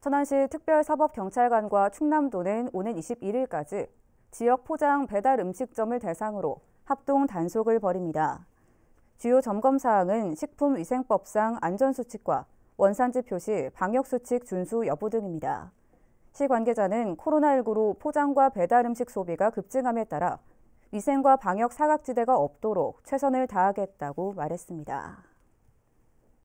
천안시 특별사법경찰관과 충남도는 오는 21일까지 지역 포장 배달 음식점을 대상으로 합동 단속을 벌입니다. 주요 점검 사항은 식품위생법상 안전수칙과 원산지 표시, 방역수칙 준수 여부 등입니다. 시 관계자는 코로나19로 포장과 배달 음식 소비가 급증함에 따라 위생과 방역 사각지대가 없도록 최선을 다하겠다고 말했습니다.